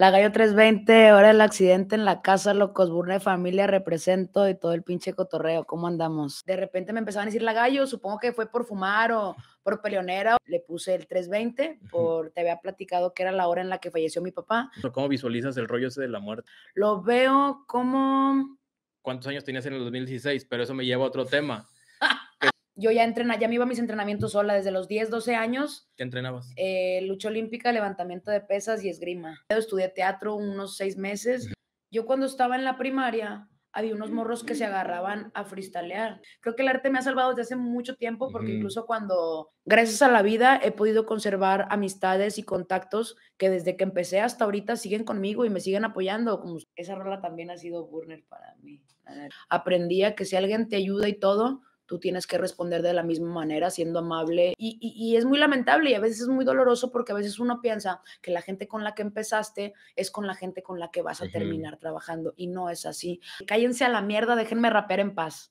La Gallo 320, hora del accidente en la casa, locos, burna de familia, represento y todo el pinche cotorreo, ¿cómo andamos? De repente me empezaban a decir la Gallo, supongo que fue por fumar o por peleonera, le puse el 320, por, te había platicado que era la hora en la que falleció mi papá. ¿Cómo visualizas el rollo ese de la muerte? Lo veo como... ¿Cuántos años tenías en el 2016? Pero eso me lleva a otro tema yo ya entrenaba, ya me iba a mis entrenamientos sola desde los 10, 12 años. ¿Qué entrenabas? Eh, lucha olímpica, levantamiento de pesas y esgrima. Yo estudié teatro unos seis meses. Yo cuando estaba en la primaria había unos morros que se agarraban a fristalear Creo que el arte me ha salvado desde hace mucho tiempo porque incluso cuando, gracias a la vida, he podido conservar amistades y contactos que desde que empecé hasta ahorita siguen conmigo y me siguen apoyando. Como esa rola también ha sido burner para mí. Aprendí a que si alguien te ayuda y todo, tú tienes que responder de la misma manera, siendo amable. Y, es muy lamentable y a veces es muy doloroso porque a veces uno piensa que la gente con la que empezaste es con la gente con la que vas a terminar trabajando y no es así. Cállense a la mierda, déjenme raper en paz.